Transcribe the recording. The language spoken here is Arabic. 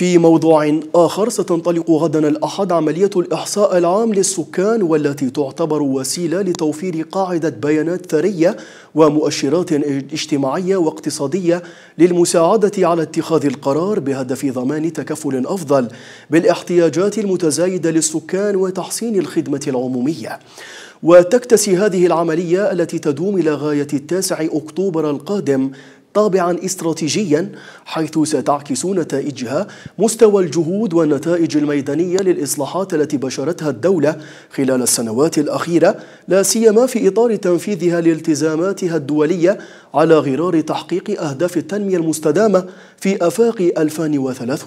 في موضوع آخر ستنطلق غدا الأحد عملية الإحصاء العام للسكان والتي تعتبر وسيلة لتوفير قاعدة بيانات ثرية ومؤشرات اجتماعية واقتصادية للمساعدة على اتخاذ القرار بهدف ضمان تكفل أفضل بالاحتياجات المتزايدة للسكان وتحسين الخدمة العمومية وتكتسي هذه العملية التي تدوم إلى غاية التاسع أكتوبر القادم طابعا استراتيجيا حيث ستعكس نتائجها مستوى الجهود والنتائج الميدانية للإصلاحات التي بشرتها الدولة خلال السنوات الأخيرة لا سيما في إطار تنفيذها لالتزاماتها الدولية على غرار تحقيق أهداف التنمية المستدامة في آفاق 2030